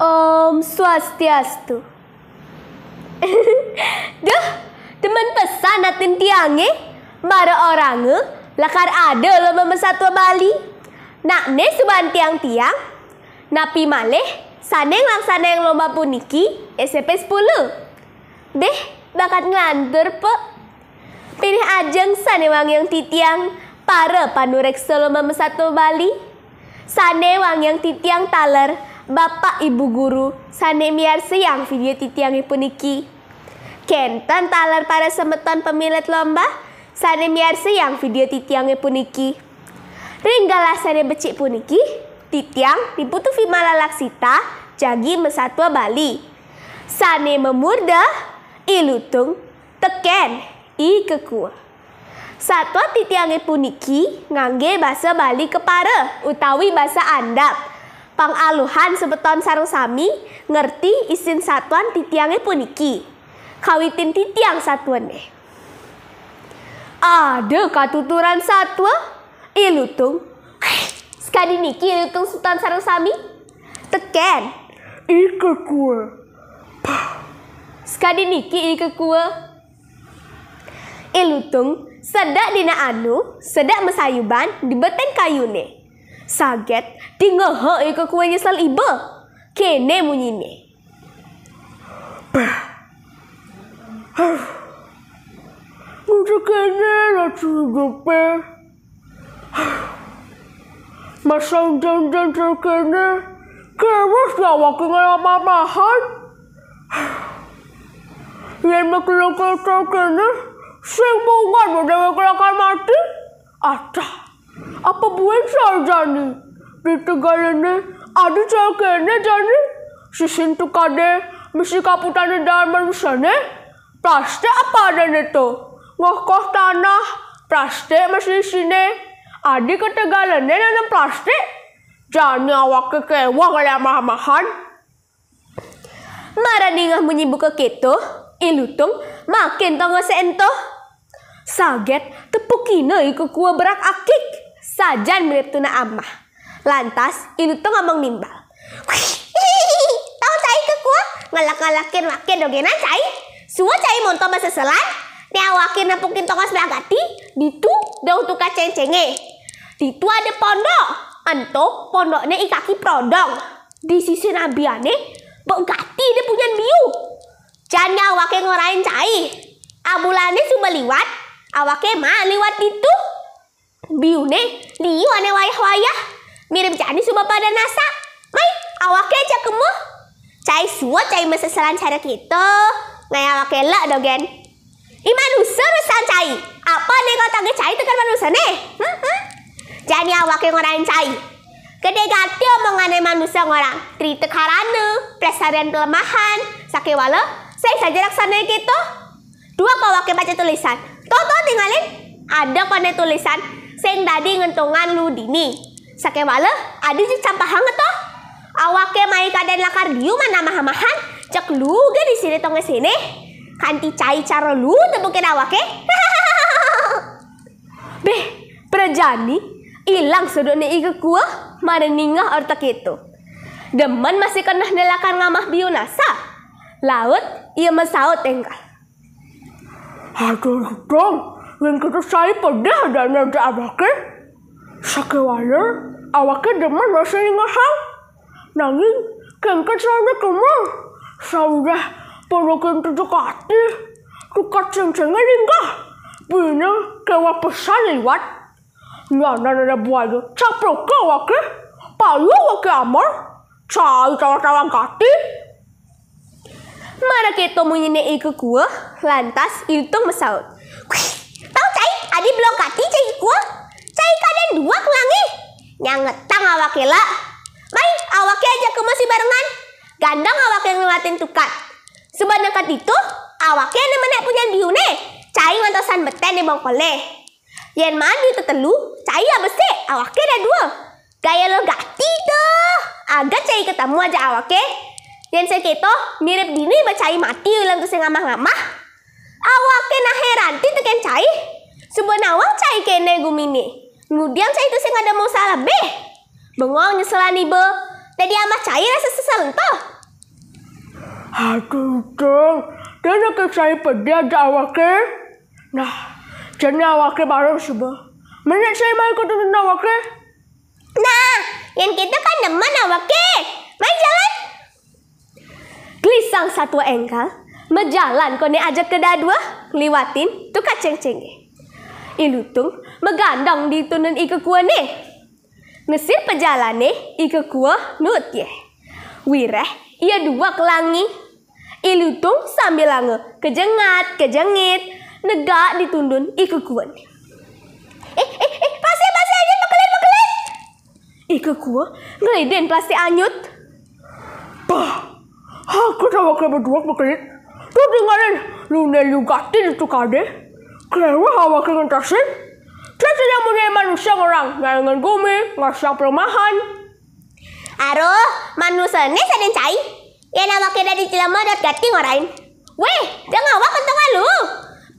Om Swastiastu. Duh, teman pesan atin tiange, eh? mara orange, eh? lakar ada lo memesatu Bali. Nak ne suban tiang-tiang, napi maleh, saneng lang yang lomba puniki, SMP 10. Deh, bakat ngelantur pe. Pilih ajeng sanewang yang titiang, para panurek lomba mesatu Bali. wang yang titiang taler, Bapak Ibu Guru Miar siang video titiangipun ipuniki. Kenten talar para semeton pemilet lomba Miar siang video ipuniki. Ringgalah Sane becik puniki titiang diputu malalak Laksita jagi mesatwa Bali. Sane memurda ilutung teken i kekua. Satwa titiangnya puniki ngangge bahasa Bali kepare utawi bahasa andap pangaluhan sebeton Sarung sami ngerti isin satuan titiangnya puniki. Kawitin titiang satuan eh. Ada katuturan satwa ilutung. Sekali niki ilutung sultan sami. Teken. Ike kue. Sekali niki ike kue. Ilutung sedak dina anu, sedak mesayuban di beten kayune saget di ngehe eh ke kue nyesel ibe kene munyine bah Udah kene lo cukup Masang jantan terkene Kewas ya wakil apa-apaan Yang maklum terkene Sing bunga udah maklum mati Atah apa buat sarjani? Ditegarene, adı çarkene cani. Şişin tukade, misi kaputane darman misane. Praste aparene to. Ngokoh tanah, plastik masih sini adik Adi ketegalane nanam plastik Jani awak kekewa kaya mahamahan. Maraningah menyibuka keto, gitu. ilutong, makin tongo sento. Saget, tepukino iku kuah berak akik sajan tuna amah. Lantas, ini tuh ngomong nimbal. Tahu cai ke kuah ngalak-ngalakin wakin dogenan cai. Suwa cai monto masa selan. Nyawakin napukin tongos belagati. Ditu daun tuka cengcenge. Ditu ada pondok. Anto pondoknya ikaki prodong. Di sisi nabiane, bogati dia punya biu. Jan nyawake ngorain cai. Abulane cuma liwat, awake mah liwat itu. Biune, liu ane wayah-wayah. Mirip jani suba pada nasa. Mai, awak aja kemu. Cai suwa cai meseselan cara kita. Gitu. Ngai awak elak dogen. i manusia rusan cai. Apa nih kau tangge cai kan manusia ne jani awak yang ngorain cai. Kede gati omongane manusia ngorang. Trite karane, pelemahan. Sake wale, saya saja raksana gitu. Dua kau baca tulisan. Toto tinggalin ada kone tulisan Sing dadi ngentungan lu dini. Sakewale adi campah hangat toh. Awake mai kaden lakar diu mana mahamahan, cek lu ge di sini tong sini. Kanti cai cara lu tebukin awake. Beh, perjani ilang sedone ike kuah mana ningah orta kitu. Demen masih kena nelakan ngamah biu biunasa. Laut, ia mesaut tinggal. Aduh, dong, yang kita cari pedih dan ada awaknya. Sakit wajar, awaknya demen rasa yang asal. Namun, kengkat selalu kemur. Sudah, perlu kita dekati. Tukar cengcengnya ringgah. Bina, kewa pesan lewat. Nana nana buaya, capro kau ke? Palu wakil amar Cai cawa cawa gati? Mana kita mau ini ke Lantas, itu mesaut. Kuih! adi kati cai kuah cai kalian dua kelangi ngetang awak kela baik awak aja ke masih barengan gandang awak yang ngelatin tukat sebanyak itu awak yang nemen punya biune cai ngantosan beten di bongkole yen mandi itu telu cai abese awak ada dua gaya lo gati tuh agak cai ketemu aja awak yang sekito mirip dini bacai mati ulang tuh sengamah ngamah awak kena heran tuh kan cai Sebenawang cai kene gumini. Kemudian cai itu sing ada masalah be. Bengong nyeselani be. Tadi amat cai rasa sesel entah. Aduh dong. Dan aku cai pedih ada awake. Nah, jadi awake baru sebuah. Mana saya mau ikut dengan awake? Nah, yang kita kan teman awake. Mari jalan. Gelisang satwa engkal. Mejalan kone ajak ke dadua. Liwatin tukar ceng-cengnya ilutong magandang dito nan ikakuha ni. Ngasir pajala ni ikakuha ye. Wireh ia dua kelangi. Ilutung sambil lange kejengat kejengit nega ditundun ikakuha ni. Eh eh eh pasti pasti aja pekelit pekelit. Ikakuha ngeliden pasti anyut. Bah, aku sama kamu berdua pekelit. Tuh dengerin, lu nelu gatin itu kade kau hawa konsentrasi? Dia tidak menjadi manusia orang, ngayangan gumi, ngasih perumahan. Aruh, manusia ini saya cai. Ya nama kita di dalam ada gating orang. Weh, jangan awak untuk lu.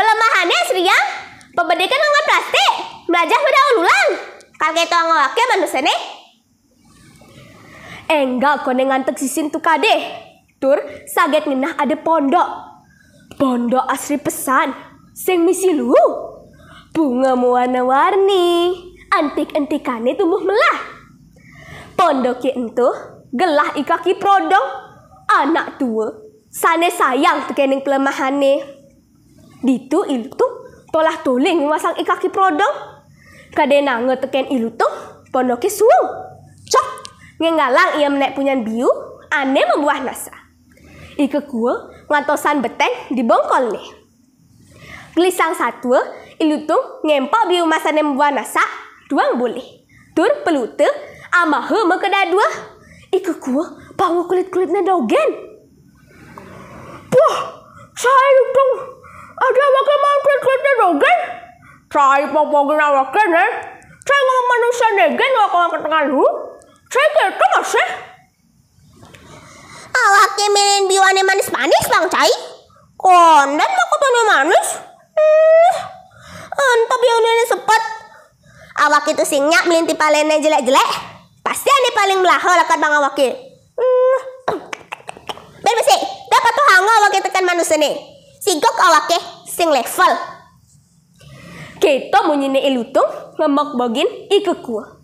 Pelemahannya seriang, pembedikan nggak plastik, belajar pada ulang. Kalau kita ngawaknya manusia ini. Eh, enggak kau dengan teksisin tuh kadeh. Tur, saget ngenah ada pondok. Pondok asri pesan, Sing misi lu, bunga warna-warni, antik-antikane tumbuh melah. Pondoki entuh, gelah ikaki prodong, anak tua, sane sayang tekening pelemahane. Ditu ilu tuh, tolah tuling memasang ikaki prodong. Kade nange teken ilu tuh, pondoki suung. Cok, ngenggalang ia menek punyan biu, aneh membuah nasa. Ike gua, ngantosan beteng dibongkol nih. Gelisang satu, ilutung ngempok biu masa nembuan nasa, dua boleh. Tur pelute, amahe mekeda dua. Iku gua bawa kulit-kulitnya dogen. Wah, saya ilutung. Ada wakil mau kulit-kulitnya dogen? Saya pokoknya wakil eh? Saya ngomong manusia negen wakil ketengan lu. Saya gitu masih. Awaknya milih biwane manis-manis bang Cai. Kondan mau kepengen manis. Hmm, entah yang udah sepet. Awak itu singnya melinti palenya jelek-jelek. Pasti ane paling belaho lakukan bang awak itu. Hmm. Ben besi, dapat tuh hangau awak tekan manusia nih. Sigok awak ke sing level. Kita munyine ilutung ngemak bagin kuah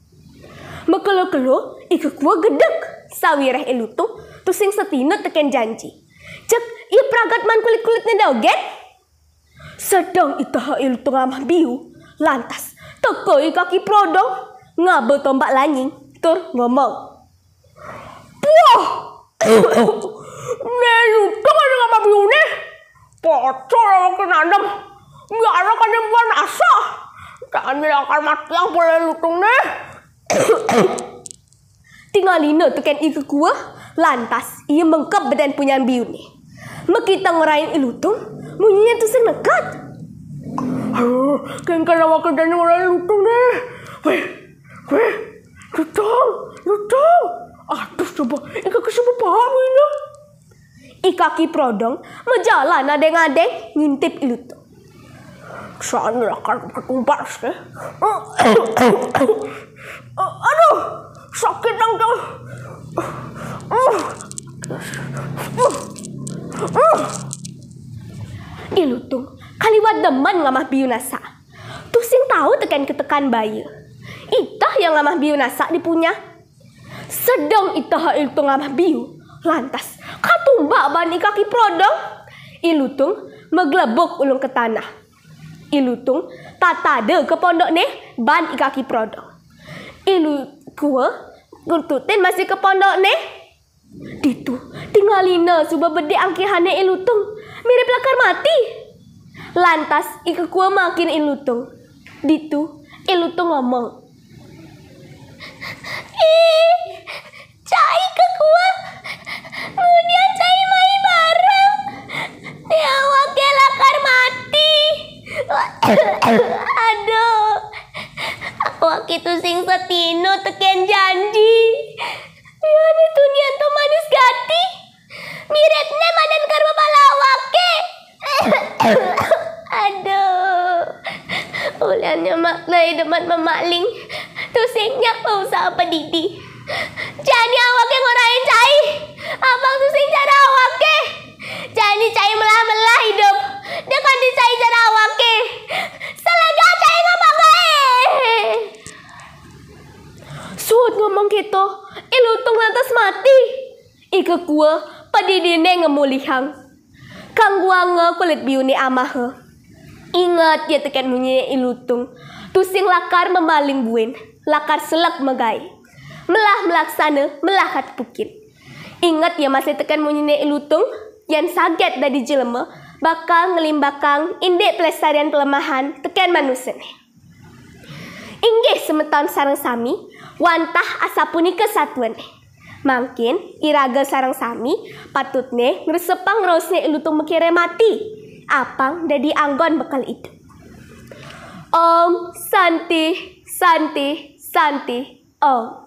mekelo kelo kuah gedek. Sawirah ilutung tusing setina tekan janji. Cek, i iya pragat man kulit-kulitnya dogen. Sedang itahail tengah biu, lantas tekoi kaki prodong, ngabel tombak lanying, tur ngomong. Wah! Nelu oh, oh. tengah dengan biu nih, pocor sama kenandam, ada kan yang bukan asa. Jangan bilangkan mati yang boleh lutung nih. Tinggal lino tekan ikut gua, lantas ia mengkep badan punya biu nih. Mekita ngerain ilutung, bunyinya tuh senekat aduh kayak kalau waktu dan orang lutung deh weh weh lutung lutung aduh coba ika siapa paham ini ikaki prodong menjalan adeng-adeng ngintip lutung sana akan ketumpas ya. Aduh, sakit dong Uh, uh, uh. Ilutong, kaliwat demen biu biunasa. Tusing tahu tekan ketekan bayi. Itah yang biu biunasa dipunya. Sedang itah ilutong ngamah biu. Lantas, katumbak bani kaki prodong. Ilutung, meglebok ulung ke tanah. Ilutung, tatade ke pondok neh, ban kaki prodong. Ilu kue, kurtutin masih ke pondok neh. Ditu, tinggalina suba bede angkihane ilutung mirip lakar mati. Lantas iku kuah makin ilutung. Ditu ilutung ngomong. Ih, cai ke kuah Kemudian cai mai bareng. Dia wakil lakar mati. Aduh. Aku waktu itu sing setino teken janji. Iya, dunia nian manis gati. Miripnya madan karma balawa. niya maklay naman mamaling. Tusing niya ko sa padidi. Jani awak ke ngorain cai. Abang tusing cara awak ke. Jani cai melah melah hidup. Dekat di cai cara awak ke. Selaga cai ngomong eh. Suot ngomong kito, gitu. Ilutong lantas mati. Ika kuah, padidi ne ngemulihang. Kang gua kulit biu ni amah Ingat ya tekan bunyinya ilutung. Tusing lakar memaling buin lakar selak megai. Melah melaksana, melahat bukit. Ingat ya masih tekan bunyinya ilutung, yang saget dari jelema, bakal ngelimbakang indek pelestarian pelemahan tekan manusia. Inggih semeton sarang sami, wantah asapuni kesatuan. mungkin iraga sarang sami, patutne ngeresepang rosne ilutung mekire mati. Apang dari anggon bekal itu. Om Santi, Santi, Santi, Om.